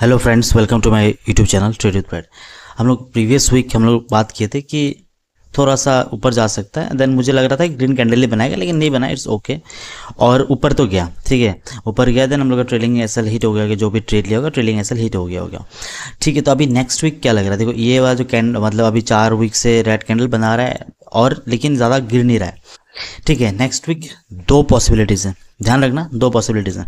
Hello friends welcome to my YouTube channel trade with pad हम लोग previous week हम लोग बात किए थे कि थोड़ा सा ऊपर जा सकता है देन मुझे लग रहा था कि ग्रीन कैंडल ही बनाएगा लेकिन नहीं बना इट्स ओके okay. और ऊपर तो गया ठीक है ऊपर गया देन हम लोग का ट्रेलिंग एसल हिट हो गया कि जो भी ट्रेड लिया होगा ट्रेलिंग एसल हिट हो गया होगा ठीक है तो अभी नेक्स्ट वीक क्या लग रहा है देखो ये वाला जो कैंड मतलब अभी चार वीक से रेड कैंडल बना रहा है और लेकिन ज़्यादा गिर नहीं रहा है ठीक है नेक्स्ट वीक दो पॉसिबिलिटीज़ हैं ध्यान रखना दो पॉसिबिलिटीज़ हैं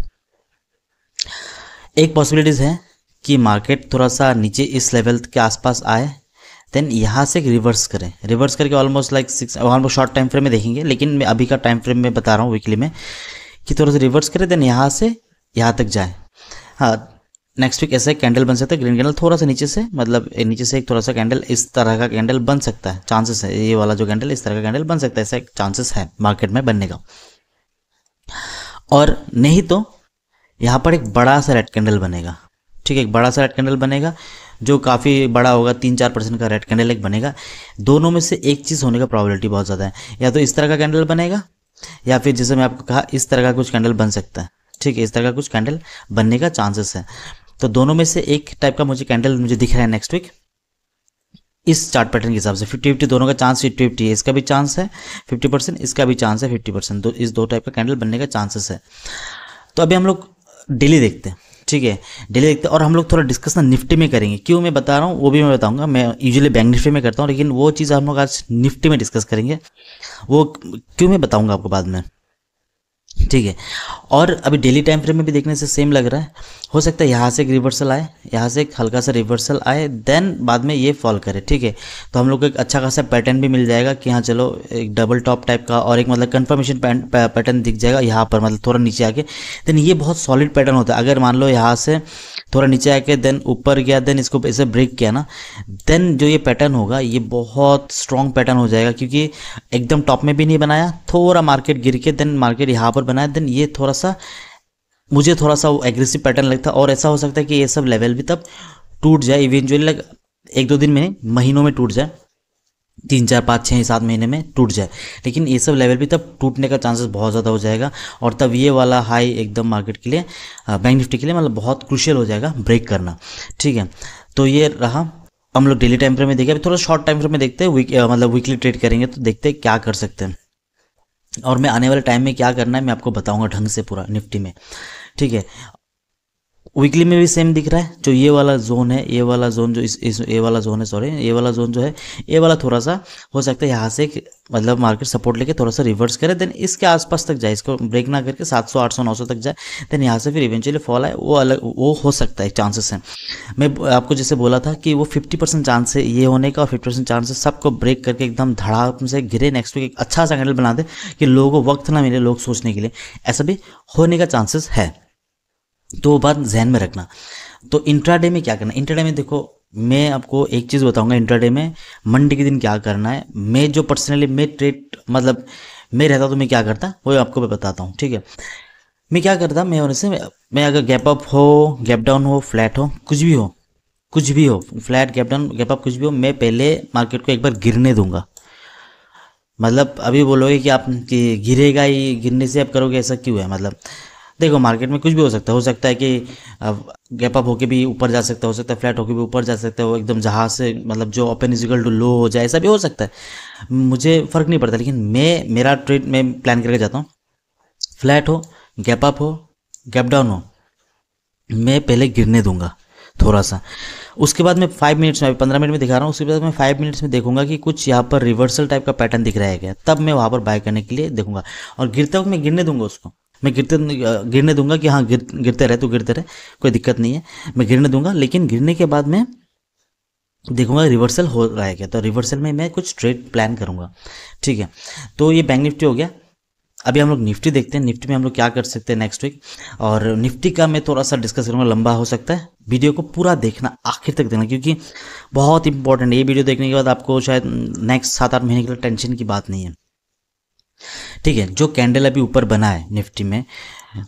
एक पॉसिबिलिटीज़ है कि मार्केट थोड़ा सा नीचे इस लेवल के आसपास आए देन यहाँ से रिवर्स करें रिवर्स करके almost like six almost short time frame में देखेंगे लेकिन मैं अभी का टाइम फ्रेम में बता रहा हूँ वीकली में कि थोड़ा सा रिवर्स करें देन यहाँ से यहाँ तक जाए हाँ नेक्स्ट वीक ऐसा कैंडल बन सकता है ग्रीन कैंडल थोड़ा सा नीचे से मतलब नीचे से एक थोड़ा सा कैंडल इस तरह का कैंडल बन सकता है चांसेस है ये वाला जो कैंडल इस तरह का कैंडल बन सकता है ऐसा चांसेस है मार्केट में बनने का और नहीं तो यहाँ पर एक बड़ा सा रेड कैंडल बनेगा ठीक है एक बड़ा सा रेड कैंडल बनेगा जो काफ़ी बड़ा होगा तीन चार परसेंट का रेड कैंडल एक बनेगा दोनों में से एक चीज़ होने का प्रॉबिलिटी बहुत ज़्यादा है या तो इस तरह का कैंडल बनेगा या फिर जैसे मैं आपको कहा इस तरह का कुछ कैंडल बन सकता है ठीक है इस तरह का कुछ कैंडल बनने का चांसेस है तो दोनों में से एक टाइप का मुझे कैंडल मुझे दिख रहा है नेक्स्ट वीक इस चार्ट पैटर्न के हिसाब से फिफ्टी फिफ्टी दोनों का चांस फिफ्टी फिफ्टी है इसका भी चांस है फिफ्टी परसेंट इसका भी चांस है फिफ्टी परसेंट दो इस दो टाइप का कैंडल बनने का चांसेस है तो अभी हम लोग डेली देखते हैं ठीक है डेली देखते हैं और हम लोग थोड़ा डिस्कस ना निफ्टी में करेंगे क्यों मैं बता रहा हूँ वो भी मैं बताऊंगा मैं यूजुअली बैंक निफ्टी में करता हूँ लेकिन वो चीज़ हम लोग आज निफ्टी में डिस्कस करेंगे वो क्यों मैं बताऊंगा आपको बाद में ठीक है और अभी डेली टाइम फ्रेम में भी देखने से सेम लग रहा है हो सकता है यहाँ से एक रिवर्सल आए यहाँ से एक हल्का सा रिवर्सल आए देन बाद में ये फॉल करे ठीक है तो हम लोग को एक अच्छा खासा पैटर्न भी मिल जाएगा कि हाँ चलो एक डबल टॉप टाइप का और एक मतलब कन्फर्मेशन पैटर्न दिख जाएगा यहाँ पर मतलब थोड़ा नीचे आके देन ये बहुत सॉलिड पैटर्न होता है अगर मान लो यहाँ से थोड़ा नीचे आके देन ऊपर गया देन इसको ऐसे ब्रेक किया ना देन जो ये पैटर्न होगा ये बहुत स्ट्रॉन्ग पैटर्न हो जाएगा क्योंकि एकदम टॉप में भी नहीं बनाया थोड़ा मार्केट गिर के देन मार्केट यहाँ पर बनाए देन ये थोड़ा सा मुझे थोड़ा सा वो एग्रेसिव पैटर्न लगता और ऐसा हो सकता है कि ये सब लेवल भी तब टूट जाए इवेंचुअली लाइक एक दो दिन में महीनों में टूट जाए तीन चार पाँच छः सात महीने में टूट जाए लेकिन ये सब लेवल भी तब टूटने का चांसेस बहुत ज़्यादा हो जाएगा और तब ये वाला हाई एकदम मार्केट के लिए बैंक निफ्टी के लिए मतलब बहुत क्रुशियल हो जाएगा ब्रेक करना ठीक है तो ये रहा हम लोग डेली टाइम फ्रेम में देखें अभी थोड़ा शॉर्ट टाइम फ्रेम में देखते हैं वीक मतलब वीकली ट्रेड करेंगे तो देखते हैं क्या कर सकते हैं और मैं आने वाले टाइम में क्या करना है मैं आपको बताऊंगा ढंग से पूरा निफ्टी में ठीक है वीकली में भी सेम दिख रहा है जो ये वाला जोन है ये वाला जोन जो इस, ये वाला जोन है सॉरी ये वाला जोन जो है ये वाला थोड़ा सा हो सकता है यहाँ से मतलब मार्केट सपोर्ट लेके थोड़ा सा रिवर्स करे देन इसके आसपास तक जाए इसको ब्रेक ना करके 700 800 900 तक जाए देन यहाँ से फिर इवेंचुअली फॉल आए वो अलग वो हो सकता है चांसेस हैं मैं आपको जैसे बोला था कि वो 50 परसेंट चांस है ये होने का और 50 परसेंट चांस है सबको ब्रेक करके एकदम धड़ाप से गिरे नेक्स्ट वीक एक अच्छा सा कैंडल बना दे कि लोगों को वक्त ना मिले लोग सोचने के लिए ऐसा भी होने का चांसेस है तो बात जहन में रखना तो इंट्राडे में क्या करना इंट्राडे में देखो मैं आपको एक चीज़ बताऊंगा इंट्राडे में मंडे के दिन क्या करना है मैं जो पर्सनली मैं ट्रेड मतलब मैं रहता तो मैं क्या करता वो आपको मैं बताता हूँ ठीक है मैं क्या करता मैं होने से मैं अगर गैप अप हो गैप डाउन हो फ्लैट हो कुछ भी हो कुछ भी हो flat gap down gap up कुछ भी हो मैं पहले मार्केट को एक बार गिरने दूंगा मतलब अभी बोलोगे कि आप कि गिरेगा ही गिरने से आप करोगे ऐसा क्यों है मतलब देखो मार्केट में कुछ भी हो सकता है हो सकता है कि गैप अप होके भी ऊपर जा सकता है हो सकता है फ्लैट होके भी ऊपर जा सकता है एकदम जहाज से मतलब जो ओपन इजिकल टू लो हो जाए ऐसा भी हो सकता है मुझे फ़र्क नहीं पड़ता लेकिन मैं मेरा ट्रेड में प्लान करके जाता हूँ फ्लैट हो गैप अप हो गैप डाउन हो मैं पहले गिरने दूंगा थोड़ा सा उसके बाद मैं फाइव मिनट्स में पंद्रह मिनट में दिखा रहा हूँ उसके बाद मैं फाइव मिनट्स में देखूंगा कि कुछ यहाँ पर रिवर्सल टाइप का पैटर्न दिख रहा है क्या तब मैं वहाँ पर बाय करने के लिए देखूंगा और गिरते वक्त मैं गिरने दूंगा उसको मैं गिरते गिरने दूंगा कि हाँ गिर गिरते रहे तो गिरते रहे कोई दिक्कत नहीं है मैं गिरने दूंगा लेकिन गिरने के बाद में देखूंगा रिवर्सल हो रहा है क्या तो रिवर्सल में मैं कुछ ट्रेड प्लान करूंगा ठीक है तो ये बैंक निफ्टी हो गया अभी हम लोग निफ्टी देखते हैं निफ्टी में हम लोग क्या कर सकते हैं नेक्स्ट वीक और निफ्टी का मैं थोड़ा सा डिस्कस करूँगा लंबा हो सकता है वीडियो को पूरा देखना आखिर तक देखना क्योंकि बहुत इंपॉर्टेंट है ये वीडियो देखने के बाद आपको शायद नेक्स्ट सात आठ महीने के लिए टेंशन की बात नहीं है ठीक है जो कैंडल अभी ऊपर बना है निफ्टी में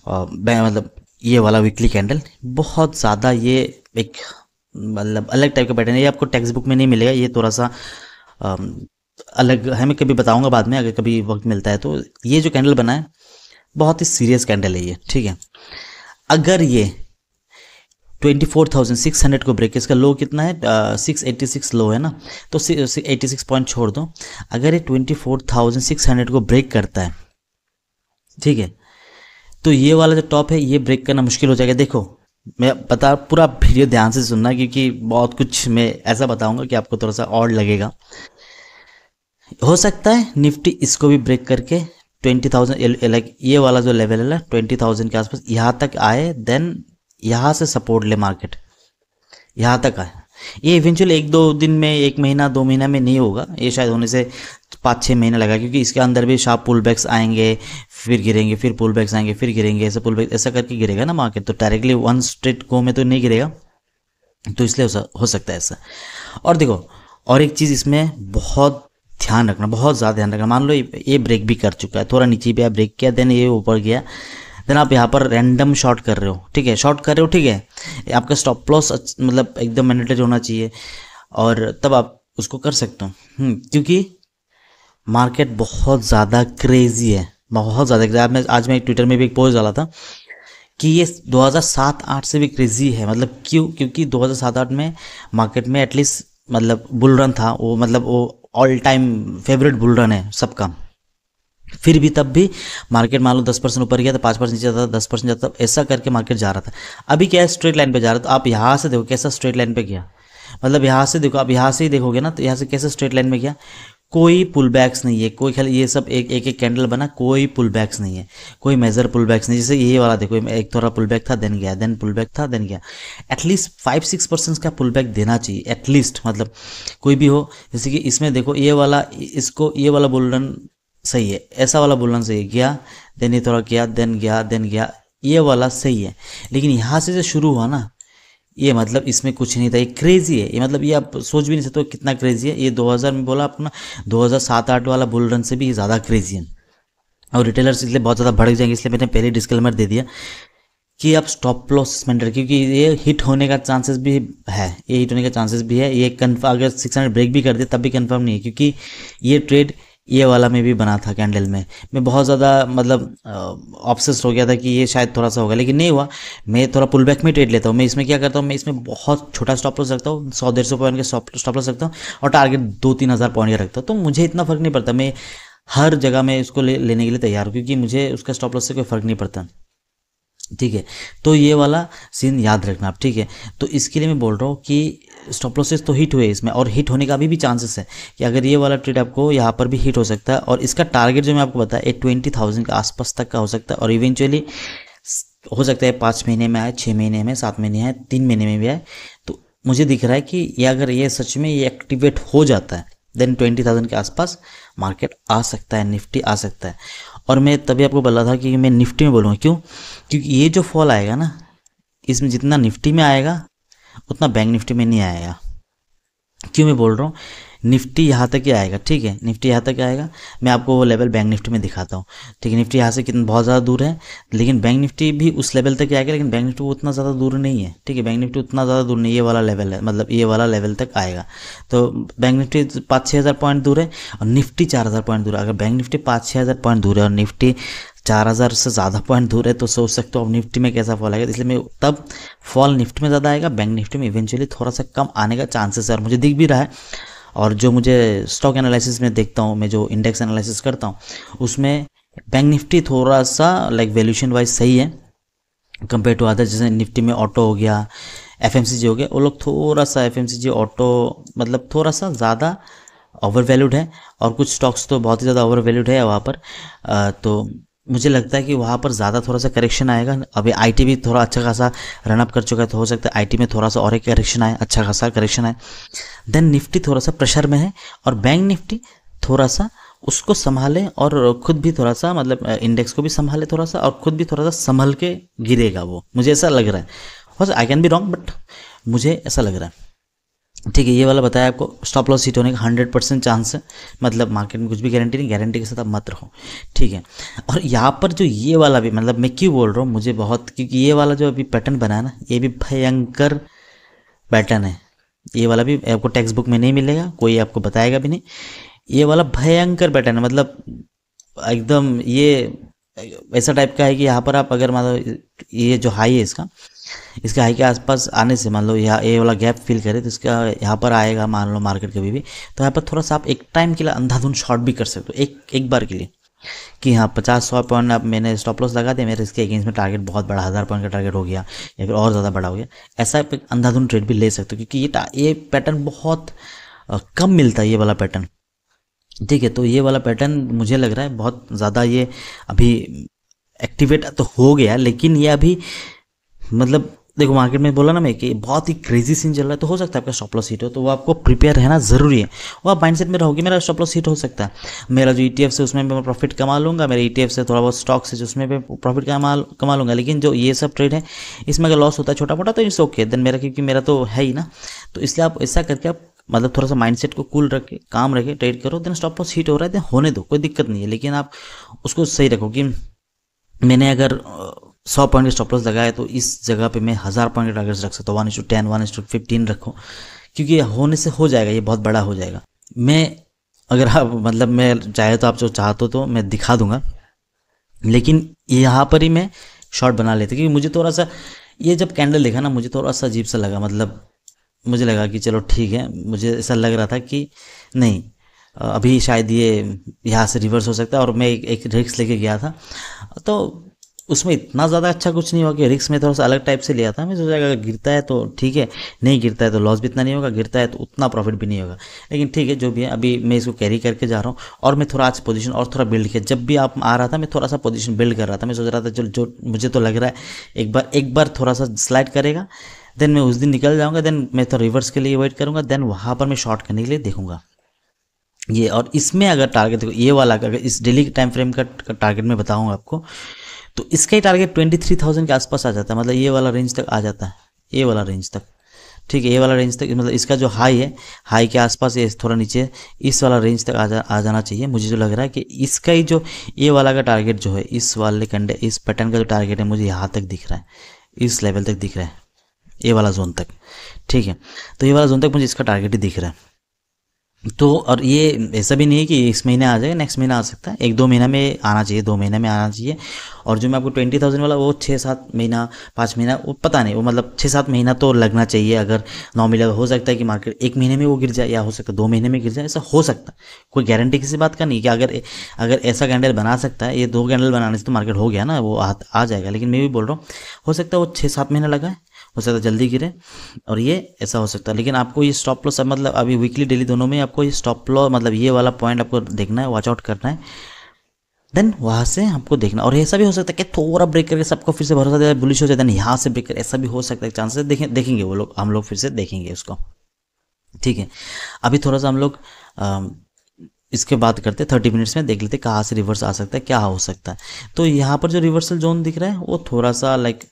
मतलब ये वाला वीकली कैंडल बहुत ज़्यादा ये एक मतलब अलग टाइप का पैटर्न है ये आपको टेक्स्ट बुक में नहीं मिलेगा ये थोड़ा सा अलग है मैं कभी बताऊंगा बाद में अगर कभी वक्त मिलता है तो ये जो कैंडल बना है बहुत ही सीरियस कैंडल है ये ठीक है अगर ये twenty four thousand six hundred को ब्रेक इसका लो कितना है सिक्स एट्टी सिक्स लो है ना तो एट्टी सिक्स पॉइंट छोड़ दो अगर ये twenty four thousand six hundred को ब्रेक करता है ठीक है तो ये वाला जो टॉप है ये ब्रेक करना मुश्किल हो जाएगा देखो मैं बता पूरा वीडियो ध्यान से सुनना क्योंकि बहुत कुछ मैं ऐसा बताऊंगा कि आपको थोड़ा सा और लगेगा हो सकता है निफ्टी इसको भी ब्रेक करके ट्वेंटी थाउजेंड लाइक ये वाला जो लेवल है ना ट्वेंटी थाउजेंड के आसपास यहाँ तक आए देन यहाँ से सपोर्ट ले मार्केट यहाँ तक आए ये इवेंचुअली एक दो दिन में एक महीना दो महीना में नहीं होगा ये शायद होने से पाँच छः महीने लगा क्योंकि इसके अंदर भी शार्प पुल बैक्स आएंगे फिर गिरेंगे फिर पुल बैक्स आएंगे फिर गिरेंगे ऐसे पुल बैग ऐसा करके गिरेगा ना मार्केट तो डायरेक्टली वन स्ट्रेट गो में तो नहीं गिरेगा तो इसलिए हो सकता है ऐसा और देखो और एक चीज़ इसमें बहुत ध्यान रखना बहुत ज़्यादा ध्यान रखना मान लो ये ब्रेक भी कर चुका है थोड़ा नीचे भी ब्रेक किया देन ये ऊपर गया देन आप यहाँ पर रैंडम शॉर्ट कर रहे हो ठीक है शॉर्ट कर रहे हो ठीक है आपका स्टॉप लॉस मतलब एकदम मैनेटेज होना चाहिए और तब आप उसको कर सकते हो हम्म, क्योंकि मार्केट बहुत ज़्यादा क्रेजी है बहुत ज़्यादा क्रेजी आपने आज मैं ट्विटर में भी एक पोस्ट डाला था कि ये 2007-8 से भी क्रेजी है मतलब क्यों क्योंकि 2007-8 में मार्केट में एटलीस्ट मतलब बुल रन था वो मतलब वो all time favourite bull run है सबका फिर भी तब भी मार्केट मान लो दस परसेंट ऊपर गया तो पाँच परसेंट नीचे था दस परसेंट जाता था ऐसा करके मार्केट जा रहा था अभी क्या है स्ट्रेट लाइन पे जा रहा था तो आप यहाँ से देखो कैसा स्ट्रेट लाइन पे गया मतलब यहाँ से देखो आप यहाँ से ही देखोगे ना तो यहाँ से कैसे स्ट्रेट लाइन में गया कोई पुल बैक्स नहीं है कोई खाली ये सब एक एक एक कैंडल बना कोई पुल बैक्स नहीं है कोई मेजर पुल बैक्स नहीं जैसे ये वाला देखो एक थोड़ा पुल बैक था देन गया देन पुल बैक था देन गया एटलीस्ट फाइव सिक्स परसेंट का पुल बैक देना चाहिए एटलीस्ट मतलब कोई भी हो जैसे कि इसमें देखो ये वाला इसको ये वाला बुलडन सही है ऐसा वाला बोलना है गया देन ये थोड़ा गया देन गया देन गया ये वाला सही है लेकिन यहाँ से जो शुरू हुआ ना ये मतलब इसमें कुछ नहीं था ये क्रेज़ी है ये मतलब ये आप सोच भी नहीं सकते कितना क्रेज़ी है ये 2000 में बोला अपना 2007-8 वाला बुल रन से भी ज़्यादा क्रेज़ी है और रिटेलर्स इसलिए बहुत ज़्यादा भड़क जाएंगे इसलिए मैंने पहले डिस्क्लेमर दे दिया कि आप स्टॉप लॉस मेंटर क्योंकि ये हिट होने का चांसेस भी है ये हिट होने का चांसेस भी है ये कन्फर्म अगर सिक्स हंड्रेड ब्रेक भी कर दे तब भी कन्फर्म नहीं है क्योंकि ये ट्रेड ये वाला मैं भी बना था कैंडल में मैं बहुत ज़्यादा मतलब ऑप्सेस हो गया था कि ये शायद थोड़ा सा होगा लेकिन नहीं हुआ मैं थोड़ा पुल बैक में ट्रेड लेता हूँ मैं इसमें क्या करता हूँ मैं इसमें बहुत छोटा स्टॉप लॉस रखता हूँ सौ डेढ़ सौ पॉइंट के स्टॉप लॉस रखता हूँ और टारगेट दो तीन हज़ार पॉइंट का रखता हूँ तो मुझे इतना फ़र्क नहीं पड़ता मैं हर जगह मैं इसको ले, लेने के लिए तैयार हूँ क्योंकि मुझे उसका स्टॉप लॉस से कोई फ़र्क नहीं पड़ता ठीक है तो ये वाला सीन याद रखना आप ठीक है तो इसके लिए मैं बोल रहा हूँ कि स्टॉप लॉसेस तो हिट हुए इसमें और हिट होने का अभी भी चांसेस है कि अगर ये वाला ट्रेड आपको यहाँ पर भी हिट हो सकता है और इसका टारगेट जो मैं आपको बताया ट्वेंटी थाउजेंड के आसपास तक का हो सकता है और इवेंचुअली हो सकता है पाँच महीने में आए छः महीने में सात महीने आए तीन महीने में भी आए तो मुझे दिख रहा है कि ये अगर ये सच में ये एक्टिवेट हो जाता है देन ट्वेंटी थाउजेंड के आसपास मार्केट आ सकता है निफ्टी आ सकता है और मैं तभी आपको बोला था कि मैं निफ्टी में बोलूँगा क्यों क्योंकि ये जो फॉल आएगा ना इसमें जितना निफ्टी में आएगा उतना बैंक निफ्टी में नहीं आएगा क्यों मैं बोल रहा हूँ निफ्टी यहाँ तक ही आएगा ठीक है निफ्टी यहाँ तक आएगा मैं आपको वो लेवल बैंक निफ्टी में दिखाता हूँ ठीक है निफ्टी यहाँ से कितना बहुत ज़्यादा दूर है लेकिन बैंक निफ्टी भी उस लेवल तक आएगा लेकिन बैंक निफ्टी उतना ज़्यादा दूर नहीं है ठीक है बैंक निफ्टी उतना ज़्यादा दूर नहीं ये वाला लेवल है मतलब ये वाला लेवल तक आएगा तो बैंक निफ्टी पाँच छः हज़ार पॉइंट दूर है और निफ्टी चार हज़ार पॉइंट दूर है अगर बैंक निफ्टी पाँच छः हज़ार पॉइंट दूर है और निफ्टी चार हज़ार से ज़्यादा पॉइंट दूर है तो सोच सकते हो अब निफ्टी में कैसा फॉल आएगा इसलिए मैं तब फॉल निफ्टी में ज़्यादा आएगा बैंक निफ्टी में इवेंचुअली थोड़ा सा कम आने का चांसेस है और मुझे दिख भी रहा है और जो मुझे स्टॉक एनालिसिस में देखता हूँ मैं जो इंडेक्स एनालिसिस करता हूँ उसमें बैंक निफ्टी थोड़ा सा लाइक वैल्यूशन वाइज सही है कंपेयर टू अदर जैसे निफ्टी में ऑटो हो गया एफ हो गया वो लोग थोड़ा सा एफ ऑटो मतलब थोड़ा सा ज़्यादा ओवर वैल्यूड है और कुछ स्टॉक्स तो बहुत ही ज़्यादा ओवर वैल्यूड है वहाँ पर आ, तो मुझे लगता है कि वहाँ पर ज़्यादा थोड़ा सा करेक्शन आएगा अभी आईटी भी थोड़ा अच्छा खासा रनअप कर चुका है तो हो सकता है आईटी में थोड़ा सा और एक करेक्शन आए अच्छा खासा करेक्शन आए देन निफ्टी थोड़ा सा प्रेशर में है और बैंक निफ्टी थोड़ा सा उसको संभाले और खुद भी थोड़ा सा मतलब इंडेक्स को भी संभाले थोड़ा सा और खुद भी थोड़ा सा संभल के गिरेगा वो मुझे ऐसा लग रहा है I can be wrong but मुझे ऐसा लग रहा है ठीक है ये वाला बताया आपको स्टॉप लॉस हिट होने का हंड्रेड परसेंट चांस है मतलब मार्केट में कुछ भी गारंटी नहीं गारंटी के साथ आप मत रहो ठीक है और यहाँ पर जो ये वाला भी मतलब मैं क्यों बोल रहा हूँ मुझे बहुत क्योंकि ये वाला जो अभी पैटर्न बना है ना ये भी भयंकर पैटर्न है ये वाला भी आपको टेक्स्ट बुक में नहीं मिलेगा कोई आपको बताएगा भी नहीं ये वाला भयंकर पैटर्न है मतलब एकदम ये ऐसा टाइप का है कि यहाँ पर आप अगर मतलब ये जो हाई है इसका इसके हाई के आसपास आने से मान लो यहाँ ए वाला गैप फिल करे तो इसका यहाँ पर आएगा मान लो मार्केट कभी भी तो यहाँ पर थोड़ा सा आप एक टाइम के लिए अंधाधुन शॉर्ट भी कर सकते हो एक एक बार के लिए कि हाँ पचास सौ पॉइंट अब मैंने स्टॉप लॉस लगा दिया मेरे इसके अगेंस्ट में टारगेट बहुत बड़ा हज़ार पॉइंट का टारगेट हो गया या फिर और ज़्यादा बड़ा हो गया ऐसा आप एक अंधाधुन ट्रेड भी ले सकते हो क्योंकि ये ये पैटर्न बहुत कम मिलता है ये वाला पैटर्न ठीक है तो ये वाला पैटर्न मुझे लग रहा है बहुत ज़्यादा ये अभी एक्टिवेट तो हो गया लेकिन ये अभी मतलब देखो मार्केट में बोला ना मैं कि बहुत ही क्रेजी सीन चल रहा है तो हो सकता है आपका स्टॉप लॉस हिट हो तो वो आपको प्रिपेयर रहना ज़रूरी है वो आप माइंड में रहोगे मेरा स्टॉप लॉस हिट हो सकता है मेरा जो ई e टी से उसमें भी मैं प्रॉफिट कमा लूँगा मेरे ई टी एफ से थोड़ा बहुत स्टॉक्स है उसमें भी प्रॉफिट कमा कमा लूँगा लेकिन जो ये सब ट्रेड है इसमें अगर लॉस होता है छोटा मोटा तो इट्स ओके देन मेरा क्योंकि मेरा तो है ही ना तो इसलिए आप ऐसा करके आप मतलब थोड़ा सा माइंडसेट को कूल रखे काम रखे ट्रेड करो देन स्टॉप लॉस हिट हो रहा है देन होने दो कोई दिक्कत नहीं है लेकिन आप उसको सही रखो कि मैंने अगर सौ पॉइंट स्टॉप लॉस लगाए तो इस जगह पे मैं हज़ार पॉइंट टारगेट्स रख सकता हूँ one to ten one to fifteen रखो क्योंकि होने से हो जाएगा ये बहुत बड़ा हो जाएगा मैं अगर आप मतलब मैं चाहे तो आप जो चाहते हो तो मैं दिखा दूंगा लेकिन यहाँ पर ही मैं शॉर्ट बना लेते क्योंकि मुझे थोड़ा सा ये जब कैंडल देखा ना मुझे थोड़ा सा अजीब सा लगा मतलब मुझे लगा कि चलो ठीक है मुझे ऐसा लग रहा था कि नहीं अभी शायद ये यहाँ से रिवर्स हो सकता है और मैं एक, एक रिक्स लेके गया था तो उसमें इतना ज़्यादा अच्छा कुछ नहीं हुआ कि रिक्स में थोड़ा सा अलग टाइप से लिया था मैं सोचा अगर गिरता है तो ठीक है नहीं गिरता है तो लॉस भी इतना नहीं होगा गिरता है तो उतना प्रॉफिट भी नहीं होगा लेकिन ठीक है जो भी है अभी मैं इसको कैरी करके जा रहा हूँ और मैं थोड़ा आज पोजिशन और थोड़ा बिल्ड किया जब भी आप आ रहा था मैं थोड़ा सा पोजिशन बिल्ड कर रहा था मैं सोच रहा था जो मुझे तो लग रहा है एक बार एक बार थोड़ा सा स्लाइड करेगा देन मैं उस दिन निकल जाऊँगा देन मैं थोड़ा तो रिवर्स के लिए वेट करूँगा देन वहाँ पर मैं शॉर्ट करने के लिए देखूँगा ये और इसमें अगर टारगेट देखो ये वाला अगर इस डेली टाइम फ्रेम का टारगेट मैं बताऊँगा आपको तो इसका ही टारगेट ट्वेंटी थ्री थाउजेंड के आसपास आ जाता है मतलब ये वाला रेंज तक आ जाता है ये वाला रेंज तक ठीक है ये वाला रेंज तक मतलब इसका जो हाई है हाई के आसपास ये थोड़ा नीचे इस वाला रेंज तक आ, जा, आ जाना चाहिए मुझे जो लग रहा है कि इसका ही जो ये वाला का टारगेट जो है इस वाले कंडे इस पैटर्न का जो टारगेट है मुझे यहाँ तक दिख रहा है इस लेवल तक दिख रहा है ये वाला जोन तक ठीक है तो ये वाला जोन तक मुझे इसका टारगेट ही दिख रहा है तो और ये ऐसा भी नहीं है कि इस महीने आ जाएगा नेक्स्ट महीना आ सकता है एक दो महीना में आना चाहिए दो महीने में आना चाहिए और जो मैं आपको ट्वेंटी थाउजेंड वाला वो छः सात महीना पाँच महीना वो पता नहीं वो मतलब छः सात महीना तो लगना चाहिए अगर नौ हो सकता है कि मार्केट एक महीने में वो गिर जाए या हो सकता है दो महीने में गिर जाए ऐसा हो सकता है कोई गारंटी किसी बात का नहीं कि अगर अगर ऐसा कैंडल बना सकता है ये दो कैंडल बनाने से तो मार्केट हो गया ना वो आ, आ जाएगा लेकिन मैं भी बोल रहा हूँ हो सकता है वो छः सात महीना लगाए हो सकता है जल्दी गिरे और ये ऐसा हो सकता है लेकिन आपको ये स्टॉप लॉस मतलब अभी वीकली डेली दोनों में आपको ये स्टॉप लॉ मतलब ये वाला पॉइंट आपको देखना है वॉच आउट करना है देन वहाँ से हमको देखना और ऐसा भी हो सकता है कि थोड़ा ब्रेक करके सबको फिर से भरोसा देता है बुलिश हो जाए देन यहाँ से ब्रेक कर ऐसा भी हो सकता है चांसेस देखें देखेंगे वो लोग हम लोग फिर से देखेंगे उसको ठीक है अभी थोड़ा सा हम लोग इसके बात करते हैं थर्टी मिनट्स में देख लेते हैं कहाँ से रिवर्स आ सकता है क्या हो सकता है तो यहाँ पर जो रिवर्सल जोन दिख रहा है वो थोड़ा सा लाइक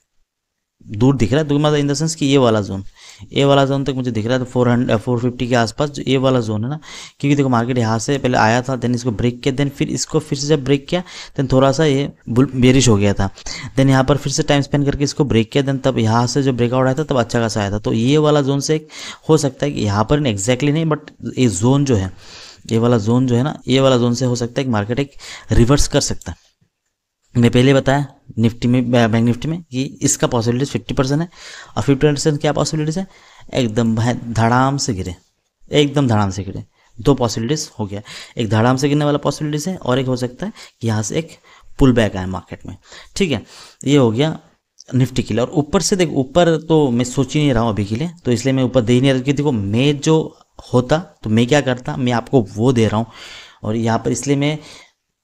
दूर दिख रहा है दूर तो मतलब इन द सेंस कि ये वाला जोन ए वाला जोन तक मुझे दिख रहा है तो फोर हंड्रेड फोर फिफ्टी के आसपास जो ए वाला जोन है ना क्योंकि देखो मार्केट यहाँ से पहले आया था देन इसको ब्रेक किया देन फिर इसको फिर से जब ब्रेक किया देन थोड़ा सा ये बेरिश हो गया था देन यहाँ पर फिर से टाइम स्पेंड करके इसको ब्रेक किया देन तब यहाँ से जो ब्रेकआउट आया था तब अच्छा खासा आया था तो ये वाला जोन से हो सकता है कि यहाँ पर एग्जैक्टली नहीं बट ये जोन जो है ये वाला जोन जो है ना ये वाला जोन से हो सकता है कि मार्केट एक रिवर्स कर सकता है मैं पहले बताया निफ्टी में बैंक निफ्टी में कि इसका पॉसिबिलिटीज फिफ्टी परसेंट है और फिफ्टी परसेंट क्या पॉसिबिलिटीज है एकदम धड़ाम से गिरे एकदम धड़ाम से गिरे दो पॉसिबिलिटीज हो गया एक धड़ाम से गिरने वाला पॉसिबिलिटीज है और एक हो सकता है कि यहाँ से एक पुल बैक आए मार्केट में ठीक है ये हो गया निफ्टी के लिए और ऊपर से देख ऊपर तो मैं सोच ही नहीं रहा हूँ अभी के लिए तो इसलिए मैं ऊपर दे ही नहीं रहा देखो मैं जो होता तो मैं क्या करता मैं आपको वो दे रहा हूँ और यहाँ पर इसलिए मैं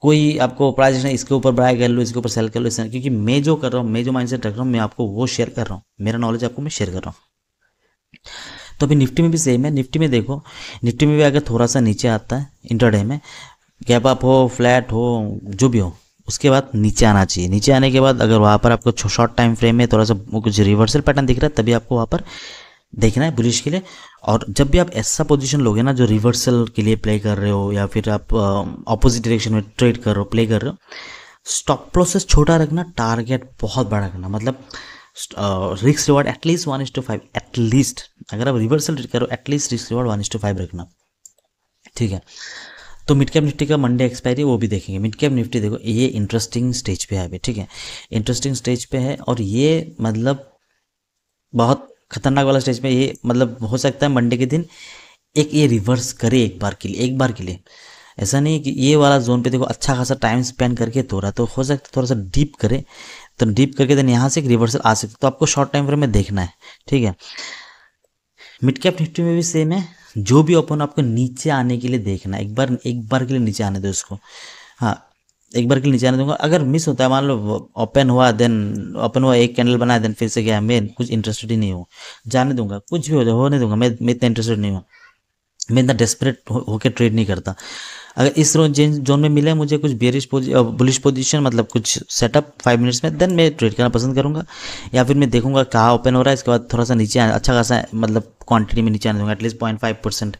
कोई आपको प्राइस है इसके ऊपर बाय कर लो इसके ऊपर सेल कर लो इससे क्योंकि मैं जो कर रहा हूँ मैं जो माइंड सेट रख रहा हूँ मैं आपको वो शेयर कर रहा हूँ मेरा नॉलेज आपको मैं शेयर कर रहा हूँ तो अभी निफ्टी में भी सेम है निफ्टी में देखो निफ्टी में भी अगर थोड़ा सा नीचे आता है इंटरडे में गैप अप हो फ्लैट हो जो भी हो उसके बाद नीचे आना चाहिए नीचे आने के बाद अगर वहाँ पर आपको शॉर्ट टाइम फ्रेम में थोड़ा सा कुछ रिवर्सल पैटर्न दिख रहा है तभी आपको वहाँ पर देखना है बुलिश के लिए और जब भी आप ऐसा पोजीशन लोगे ना जो रिवर्सल के लिए प्ले कर रहे हो या फिर आप अपोजिट डायरेक्शन में ट्रेड कर रहे हो प्ले कर रहे हो स्टॉप प्रोसेस छोटा रखना टारगेट बहुत बड़ा रखना मतलब risk reward at least one is to five at least अगर आप रिवर्सल ट्रेड करो at least risk reward one is to five रखना ठीक है तो मिड कैप निफ्टी का मंडे एक्सपायरी वो भी देखेंगे मिड कैप निफ्टी देखो ये इंटरेस्टिंग स्टेज पे है अभी ठीक है इंटरेस्टिंग स्टेज पे है और ये मतलब बहुत खतरनाक वाला स्टेज में ये मतलब हो सकता है मंडे के दिन एक ये रिवर्स करे एक बार के लिए एक बार के लिए ऐसा नहीं कि ये वाला जोन पे देखो अच्छा खासा टाइम स्पेंड करके थोड़ा तो हो सकता है थोड़ा सा डीप करे तो डीप करके देन यहाँ से एक रिवर्सल आ सकता है तो आपको शॉर्ट टाइम फ्रेम में देखना है ठीक है मिड कैप निफ्टी में भी सेम है जो भी ओपन आपको नीचे आने के लिए देखना है एक बार एक बार के लिए नीचे आने दो उसको हाँ एक बार के नीचे आने दूंगा अगर मिस होता है मान लो ओपन हुआ देन ओपन हुआ एक कैंडल बनाया देन फिर से गया मैं कुछ इंटरेस्टेड ही नहीं हूँ जाने दूंगा कुछ भी हो जाए होने दूंगा मैं मैं इतना इंटरेस्टेड नहीं हूँ मैं इतना डेस्परेट होकर ट्रेड नहीं करता अगर इस जोन में मिले मुझे कुछ बेरिश बुलिश पोजीशन मतलब कुछ सेटअप फाइव मिनट्स में देन मैं ट्रेड करना पसंद करूंगा या फिर मैं देखूंगा कहाँ ओपन हो रहा है इसके बाद थोड़ा सा नीचे अच्छा खासा मतलब क्वांटिटी में नीचे आने दूंगा एटलीस्ट पॉइंट फाइव परसेंट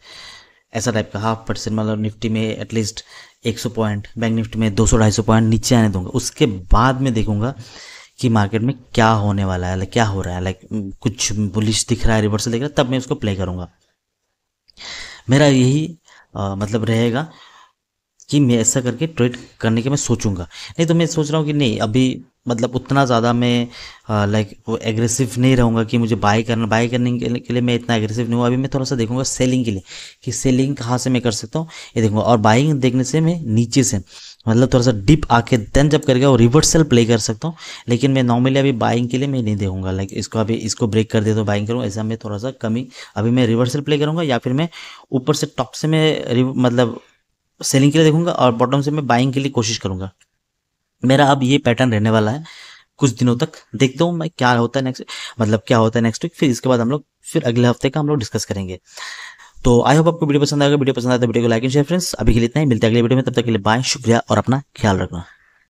ऐसा टाइप का हाफ परसेंट मतलब निफ्टी में एटलीस्ट 100 पॉइंट बैंक निफ्टी में 200 250 पॉइंट नीचे आने दूंगा उसके बाद में देखूंगा कि मार्केट में क्या होने वाला है लाइक क्या हो रहा है लाइक कुछ बुलिश दिख रहा है रिवर्सल दिख रहा है तब मैं उसको प्ले करूंगा मेरा यही आ, मतलब रहेगा कि मैं ऐसा करके ट्रेड करने के मैं सोचूंगा नहीं तो मैं सोच रहा हूँ कि नहीं अभी मतलब उतना ज़्यादा मैं लाइक वो एग्रेसिव नहीं रहूँगा कि मुझे बाय करना बाय करने के लिए, मैं इतना एग्रेसिव नहीं हूँ अभी मैं थोड़ा सा देखूँगा सेलिंग के लिए कि सेलिंग कहाँ से मैं कर सकता हूँ ये देखूँगा और बाइंग देखने से मैं नीचे से मतलब थोड़ा सा डिप आके देन जब करके वो रिवर्सल प्ले कर सकता हूँ लेकिन मैं नॉर्मली अभी बाइंग के लिए मैं नहीं देखूंगा लाइक इसको अभी इसको ब्रेक कर दे तो बाइंग करूँ ऐसा मैं थोड़ा सा कमी अभी मैं रिवर्सल प्ले करूँगा या फिर मैं ऊपर से टॉप से मैं मतलब सेलिंग के लिए देखूँगा और बॉटम से मैं बाइंग के लिए कोशिश करूँगा मेरा अब ये पैटर्न रहने वाला है कुछ दिनों तक देखता हूँ मैं क्या होता है नेक्स्ट मतलब क्या होता है नेक्स्ट वीक फिर इसके बाद हम लोग फिर अगले हफ्ते का हम लोग डिस्कस करेंगे तो आई होप आपको वीडियो पसंद आएगा वीडियो तो पसंद आता है वीडियो को लाइक एंड शेयर फ्रेंड्स अभी के लिए इतना ही मिलते हैं अगले वीडियो में तब तक के लिए बाय शुक्रिया और अपना ख्याल रखना